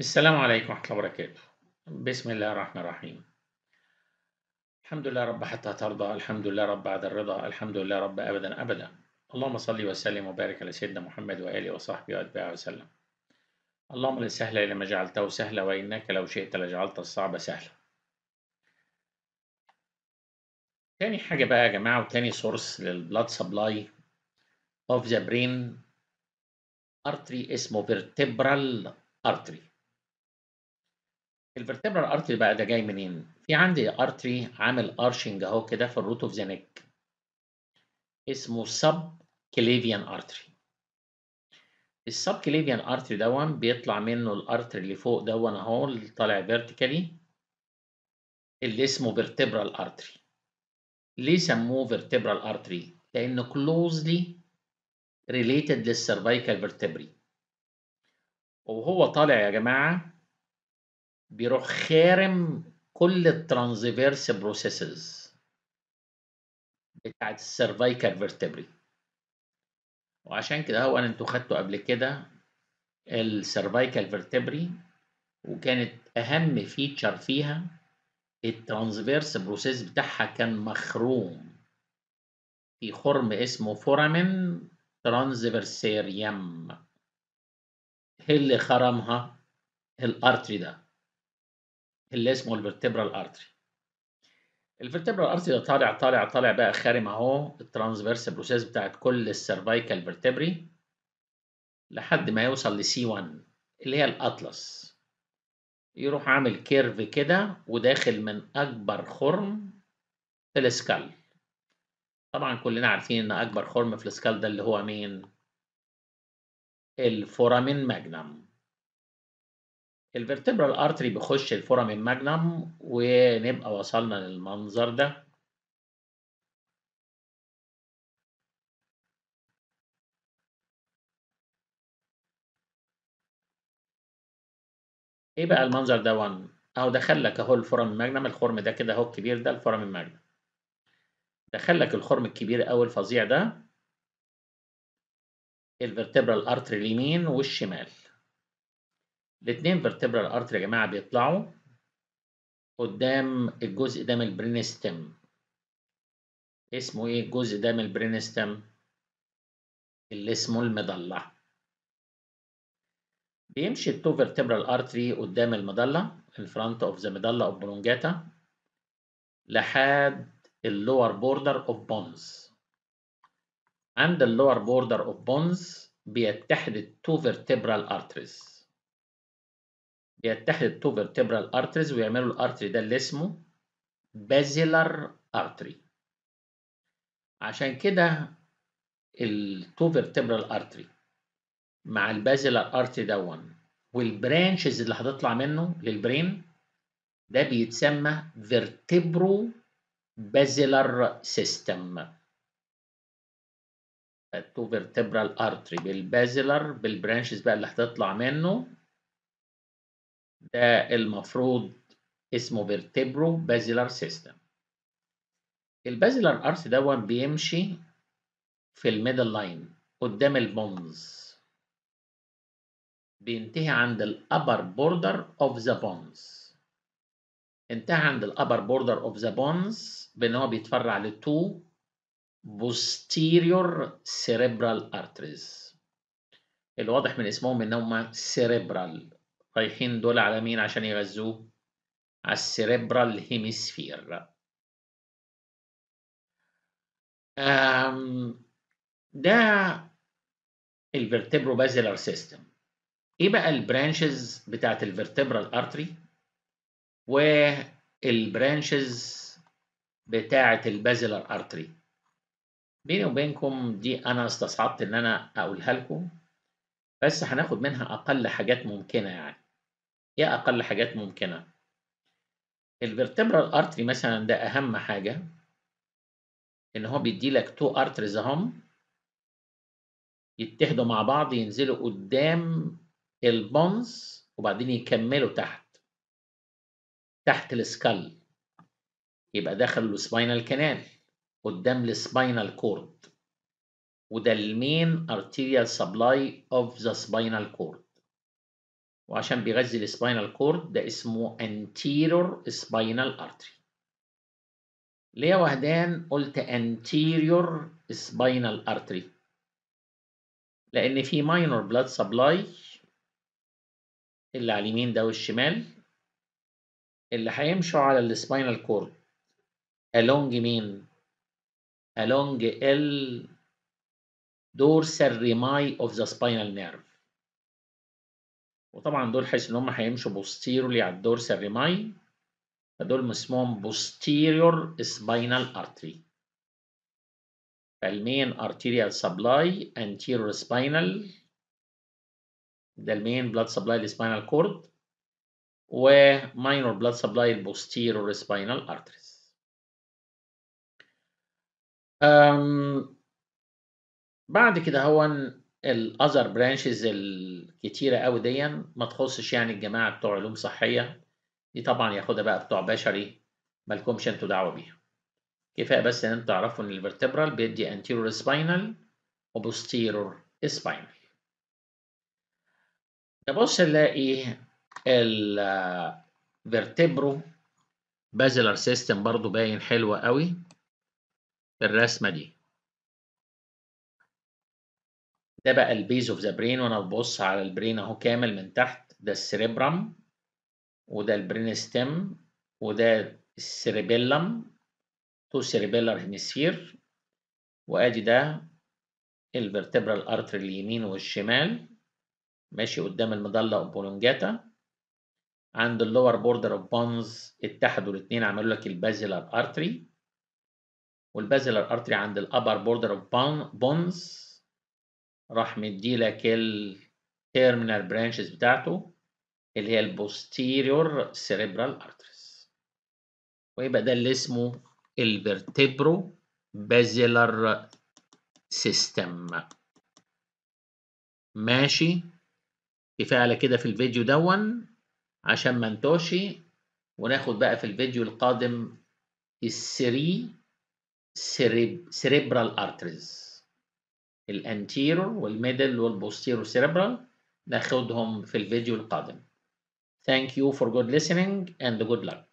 السلام عليكم ورحمة الله وبركاته بسم الله الرحمن الرحيم الحمد لله رب حتى ترضى الحمد لله رب بعد الرضا الحمد لله رب أبدا أبدا اللهم صل وسلم وبارك على سيدنا محمد وآله وصحبه وأتباعه وسلم اللهم لا سهل إلا ما جعلته سهلا وإنك لو شئت لجعلت الصعب سهلا تاني حاجة بقى يا جماعة وتاني سورس للبلاد سبلاي of the brain artery اسمه vertebral artery الفرتبرال ارتري بقى ده جاي منين؟ في عندي ارتري عامل ارشنج اهو كده في الروت اوف ذا نيك اسمه سب كليفيان ارتري السب كليفيان ارتري دون بيطلع منه الارتري اللي فوق دون اهو اللي طالع فيرتيكالي اللي اسمه فيرتبرال ارتري ليه سموه فيرتبرال ارتري؟ لانه كلوزلي ريليتد للسيرفايكال فيرتبري وهو طالع يا جماعه بيروح خارم كل الترانزفيرس بروسيسز بتاعت السيرفايكال فيرتبري وعشان كده هو انتوا خدتوا قبل كده السيرفايكال فيرتبري وكانت اهم فيتشر فيها الترانزفيرس بروسيس بتاعها كان مخروم في خرم اسمه فورامين ترانسفيرسيريم اللي خرمها الارتري ده اللي اسمه الفرتبرال ارتري الفرتبرال ارتري ده طالع طالع طالع بقى خارم اهو الترانسفيرس بروسيس بتاعت كل السيرفايكال فيرتبري لحد ما يوصل لسي 1 اللي هي الاطلس يروح عامل كيرف كده وداخل من اكبر خرم في السكال طبعا كلنا عارفين ان اكبر خرم في السكال ده اللي هو مين الفورامين ماجنم الفيرتبرال ارتري بيخش الفورم الماجنم ونبقى وصلنا للمنظر ده ايه بقى المنظر ده وان اهو دخل لك اهو الفورم الماجنم الخرم ده كده اهو الكبير ده الفورم الماجنم دخل لك الخرم الكبير او الفظيع ده الفيرتبرال ارتري اليمين والشمال الاثنين فيرتبرال ارتري يا جماعه بيطلعوا قدام الجزء ده من البرينستم اسمه ايه الجزء ده من البرينستم اللي اسمه المضلة بيمشي التو فيرتبرال ارتري قدام المضلة الفرونت اوف ذا مضلة اوف برونجاتا لحد اللور بوردر اوف بونز عند اللور بوردر اوف بونز بيتحد التو فيرتبرال ارتريز يتحد بيتحد التوفرتبرال ارتريز ويعملوا الارتري ده اللي اسمه بازيلار ارتري عشان كده التوفرتبرال ارتري مع البازيلار ارتري دون والبرانشز اللي هتطلع منه للبرين ده بيتسمى فيرتبرو بازيلار سيستم التوفرتبرال ارتري بالبازيلر بالبرانشز بقى اللي هتطلع منه ده المفروض اسمه فيرتبرو basilar سيستم البازلر ارس ده بيمشي في الميدل لاين قدام البونز بينتهي عند الابر بوردر اوف ذا بونز انتهى عند الابر بوردر اوف ذا بونز بان هو بيتفرع لتو posterior cerebral arteries الواضح من اسمهم ان هم cerebral رايحين دول على مين عشان يغذوه على السيريبرال هيمسفير ده الفيرتبرو بازلر سيستم ايه بقى البرانشز بتاعت الفيرتبرال ارتري والبرانشز بتاعت البازلر ارتري بيني وبينكم دي انا استصعبت ان انا اقولها لكم بس هناخد منها اقل حاجات ممكنه يعني إيه أقل حاجات ممكنة الفيرتبرال ارتري مثلا ده أهم حاجة إن هو بيدي لك تو ارتريز أهم يتحدوا مع بعض ينزلوا قدام البونز وبعدين يكملوا تحت تحت السكال يبقى داخل السباينال كانال قدام السباينال كورد وده المين ارتيريال سبلاي اوف ذا سباينال كورد وعشان بيغذي السباينال كورد ده اسمه anterior spinal artery ليه وهدان قلت anterior spinal artery لأن في minor blood supply اللي على اليمين ده والشمال اللي هيمشوا على السباينال كورد along مين؟ along ال dorsal rami of the spinal nerve وطبعا دول حيث ان هم هيمشوا بوستيرولي على الدورس الرماي فدول اسمهم posterior سباينال ارتري فالمين ارتيريال سبلاي anterior سباينال ده المين بلاد سبلاي للspinal كورد وماينور بلاد سبلاي البوستيرور سباينال ارتريز بعد كده هون الاذر برانشز الكتيره قوي ديا ما تخصش يعني الجماعه بتوع علوم صحيه دي طبعا ياخدها بقى بتوع بشري مالكمش انتوا دعوه بيها كفايه بس ان انتوا تعرفوا ان الفرتبرال بيدي anterior spinal وبوستيرور spinal نبص نلاقي فيرتبرو بازلر سيستم برضو باين حلوة قوي في الرسمه دي ده بقى البيز اوف ذا برين وانا ببص على البرين اهو كامل من تحت ده السريبرم وده البرين ستيم وده السريبيلم تو سريبيلر هيمسفير وادي ده الفرتبرال ارتري اليمين والشمال ماشي قدام المظله اوبولونجاتا عند اللور بوردر اوف بونز اتحدوا الاثنين عملوا لك البازيلر ارتري والبازيلر ارتري عند الابر بوردر اوف بونز راح مديلك terminal branches بتاعته اللي هي البوستيريور سيريبرال ارتريس ويبقى ده اللي اسمه الفرتبرو بازيلر سيستم ماشي كفايه على كده في الفيديو دون عشان ما انتوشي وناخد بقى في الفيديو القادم السري سريب سريبرال ارتريز الانتيرور والميدل والبوستيرو سيربرال ناخدهم في الفيديو القادم Thank you for good listening and good luck